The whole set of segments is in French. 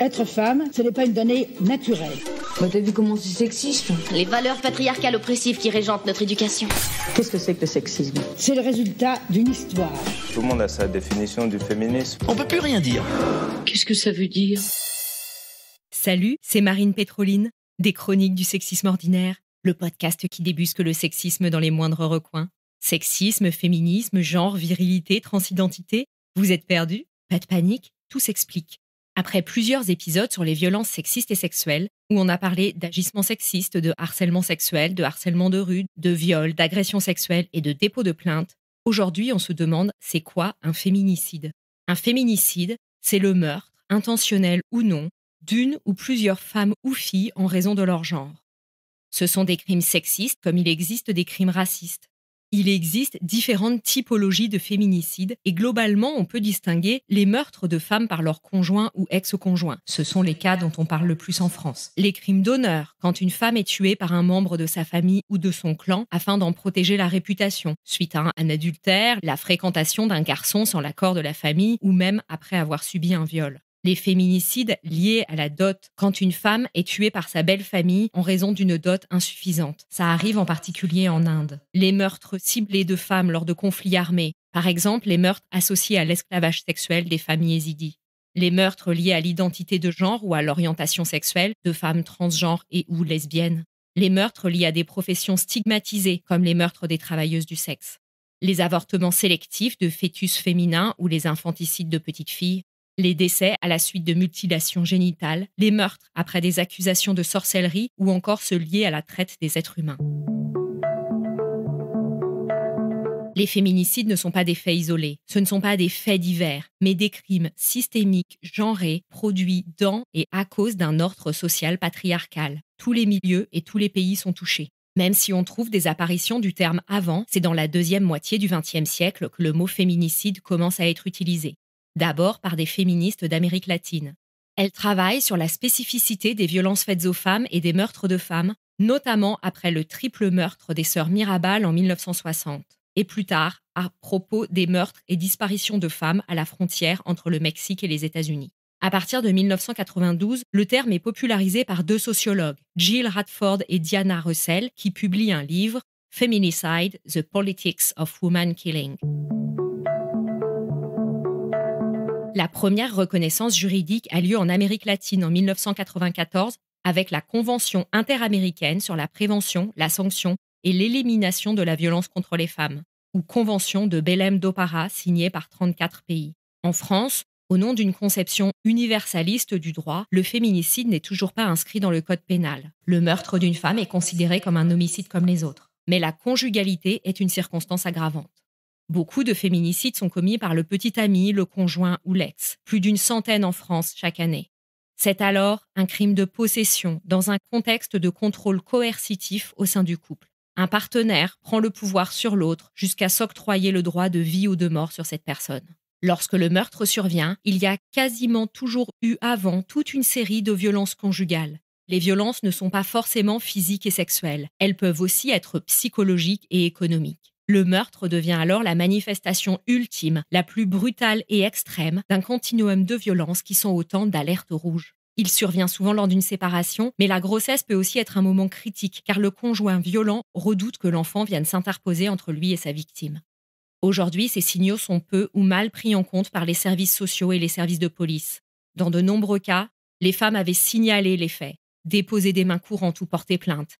Être femme, ce n'est pas une donnée naturelle. Vous bah, avez vu comment c'est sexiste Les valeurs patriarcales oppressives qui régentent notre éducation. Qu'est-ce que c'est que le sexisme C'est le résultat d'une histoire. Tout le monde a sa définition du féminisme. On peut plus rien dire. Qu'est-ce que ça veut dire Salut, c'est Marine Pétroline, des Chroniques du sexisme ordinaire, le podcast qui débusque le sexisme dans les moindres recoins. Sexisme, féminisme, genre, virilité, transidentité, vous êtes perdus Pas de panique, tout s'explique. Après plusieurs épisodes sur les violences sexistes et sexuelles, où on a parlé d'agissements sexistes, de harcèlement sexuel, de harcèlement de rue, de viols, d'agression sexuelles et de dépôt de plainte, aujourd'hui on se demande c'est quoi un féminicide Un féminicide, c'est le meurtre, intentionnel ou non, d'une ou plusieurs femmes ou filles en raison de leur genre. Ce sont des crimes sexistes comme il existe des crimes racistes. Il existe différentes typologies de féminicides et globalement, on peut distinguer les meurtres de femmes par leur conjoint ou ex-conjoint. Ce sont les cas dont on parle le plus en France. Les crimes d'honneur, quand une femme est tuée par un membre de sa famille ou de son clan afin d'en protéger la réputation, suite à un adultère, la fréquentation d'un garçon sans l'accord de la famille ou même après avoir subi un viol les féminicides liés à la dot quand une femme est tuée par sa belle famille en raison d'une dot insuffisante. Ça arrive en particulier en Inde. Les meurtres ciblés de femmes lors de conflits armés, par exemple les meurtres associés à l'esclavage sexuel des familles yézidis. Les meurtres liés à l'identité de genre ou à l'orientation sexuelle de femmes transgenres et ou lesbiennes. Les meurtres liés à des professions stigmatisées comme les meurtres des travailleuses du sexe. Les avortements sélectifs de fœtus féminins ou les infanticides de petites filles les décès à la suite de mutilations génitales, les meurtres après des accusations de sorcellerie ou encore ceux liés à la traite des êtres humains. Les féminicides ne sont pas des faits isolés, ce ne sont pas des faits divers, mais des crimes systémiques, genrés, produits dans et à cause d'un ordre social patriarcal. Tous les milieux et tous les pays sont touchés. Même si on trouve des apparitions du terme avant, c'est dans la deuxième moitié du XXe siècle que le mot féminicide commence à être utilisé d'abord par des féministes d'Amérique latine. Elle travaille sur la spécificité des violences faites aux femmes et des meurtres de femmes, notamment après le triple meurtre des sœurs Mirabal en 1960, et plus tard à propos des meurtres et disparitions de femmes à la frontière entre le Mexique et les États-Unis. À partir de 1992, le terme est popularisé par deux sociologues, Jill Radford et Diana Russell, qui publient un livre, Feminicide, The Politics of Woman Killing la première reconnaissance juridique a lieu en Amérique latine en 1994 avec la Convention interaméricaine sur la prévention, la sanction et l'élimination de la violence contre les femmes, ou Convention de Belém d'Opara, signée par 34 pays. En France, au nom d'une conception universaliste du droit, le féminicide n'est toujours pas inscrit dans le code pénal. Le meurtre d'une femme est considéré comme un homicide comme les autres. Mais la conjugalité est une circonstance aggravante. Beaucoup de féminicides sont commis par le petit ami, le conjoint ou l'ex, plus d'une centaine en France chaque année. C'est alors un crime de possession dans un contexte de contrôle coercitif au sein du couple. Un partenaire prend le pouvoir sur l'autre jusqu'à s'octroyer le droit de vie ou de mort sur cette personne. Lorsque le meurtre survient, il y a quasiment toujours eu avant toute une série de violences conjugales. Les violences ne sont pas forcément physiques et sexuelles, elles peuvent aussi être psychologiques et économiques. Le meurtre devient alors la manifestation ultime, la plus brutale et extrême, d'un continuum de violences qui sont autant d'alertes rouges. Il survient souvent lors d'une séparation, mais la grossesse peut aussi être un moment critique car le conjoint violent redoute que l'enfant vienne s'interposer entre lui et sa victime. Aujourd'hui, ces signaux sont peu ou mal pris en compte par les services sociaux et les services de police. Dans de nombreux cas, les femmes avaient signalé les faits, déposé des mains courantes ou porté plainte.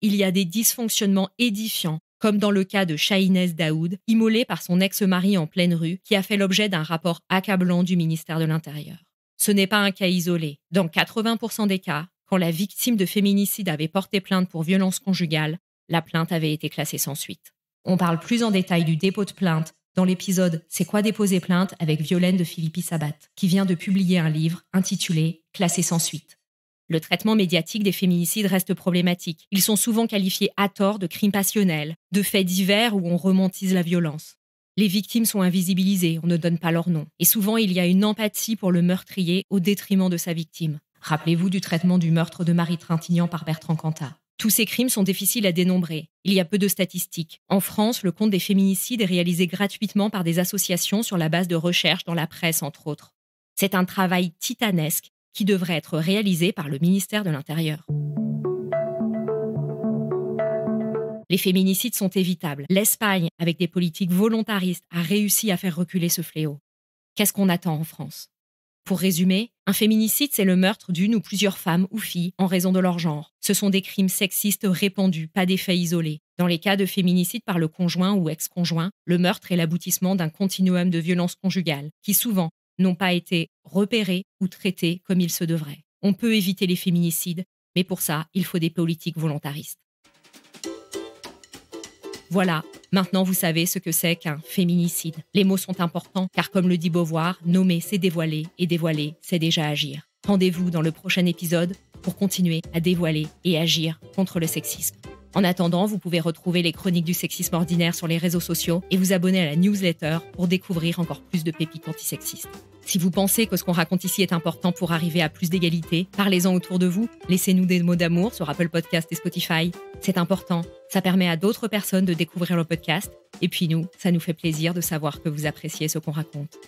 Il y a des dysfonctionnements édifiants comme dans le cas de Shahinez Daoud, immolée par son ex-mari en pleine rue, qui a fait l'objet d'un rapport accablant du ministère de l'Intérieur. Ce n'est pas un cas isolé. Dans 80% des cas, quand la victime de féminicide avait porté plainte pour violence conjugale, la plainte avait été classée sans suite. On parle plus en détail du dépôt de plainte dans l'épisode C'est quoi déposer plainte avec Violaine de Philippi Sabat, qui vient de publier un livre intitulé Classé sans suite. Le traitement médiatique des féminicides reste problématique. Ils sont souvent qualifiés à tort de crimes passionnels, de faits divers où on romantise la violence. Les victimes sont invisibilisées, on ne donne pas leur nom. Et souvent, il y a une empathie pour le meurtrier au détriment de sa victime. Rappelez-vous du traitement du meurtre de Marie Trintignant par Bertrand Cantat. Tous ces crimes sont difficiles à dénombrer. Il y a peu de statistiques. En France, le compte des féminicides est réalisé gratuitement par des associations sur la base de recherches dans la presse, entre autres. C'est un travail titanesque qui devrait être réalisé par le ministère de l'Intérieur. Les féminicides sont évitables. L'Espagne, avec des politiques volontaristes, a réussi à faire reculer ce fléau. Qu'est-ce qu'on attend en France Pour résumer, un féminicide, c'est le meurtre d'une ou plusieurs femmes ou filles en raison de leur genre. Ce sont des crimes sexistes répandus, pas des faits isolés. Dans les cas de féminicide par le conjoint ou ex-conjoint, le meurtre est l'aboutissement d'un continuum de violences conjugales, qui souvent n'ont pas été repérés ou traités comme ils se devraient. On peut éviter les féminicides, mais pour ça, il faut des politiques volontaristes. Voilà, maintenant vous savez ce que c'est qu'un féminicide. Les mots sont importants, car comme le dit Beauvoir, nommer c'est dévoiler, et dévoiler c'est déjà agir. Rendez-vous dans le prochain épisode pour continuer à dévoiler et agir contre le sexisme. En attendant, vous pouvez retrouver les chroniques du sexisme ordinaire sur les réseaux sociaux et vous abonner à la newsletter pour découvrir encore plus de pépites antisexistes. Si vous pensez que ce qu'on raconte ici est important pour arriver à plus d'égalité, parlez-en autour de vous, laissez-nous des mots d'amour sur Apple Podcast et Spotify. C'est important, ça permet à d'autres personnes de découvrir le podcast, et puis nous, ça nous fait plaisir de savoir que vous appréciez ce qu'on raconte.